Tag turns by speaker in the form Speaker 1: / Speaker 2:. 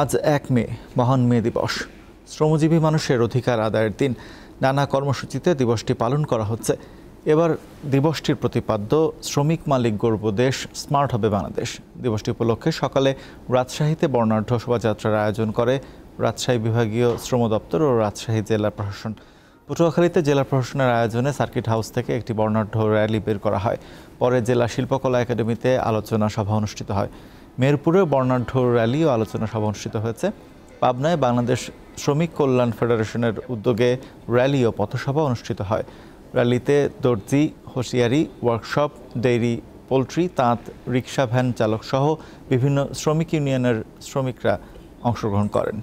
Speaker 1: আজ এক মে মহান মে দিবস শ্রমজীবী মানুষের অধিকার আদায়ের দিন নানা কর্মসূচিতে দিবসটি পালন করা হচ্ছে এবার দিবসটির প্রতিপাদ্য শ্রমিক মালিক দেশ স্মার্ট হবে বাংলাদেশ দিবসটি উপলক্ষে সকালে রাজশাহীতে বর্ণাঢ্য শোভাযাত্রার আয়োজন করে রাজশাহী বিভাগীয় শ্রম দপ্তর ও রাজশাহী জেলা প্রশাসন পটুয়াখালীতে জেলা প্রশাসনের আয়োজনে সার্কিট হাউস থেকে একটি বর্ণাঢ্য র্যালি বের করা হয় পরে জেলা শিল্পকলা একাডেমিতে আলোচনা সভা অনুষ্ঠিত হয় মেরপুরে বর্ণাঢ্য র্যালি ও আলোচনা সভা অনুষ্ঠিত হয়েছে পাবনায় বাংলাদেশ শ্রমিক কল্যাণ ফেডারেশনের উদ্যোগে র্যালি ও পথসভা অনুষ্ঠিত হয় র্যালিতে দর্জি হোশিয়ারি ওয়ার্কশপ ডেইরি পোলট্রি তাঁত রিক্সা ভ্যান চালকসহ বিভিন্ন শ্রমিক ইউনিয়নের শ্রমিকরা
Speaker 2: অংশগ্রহণ করেন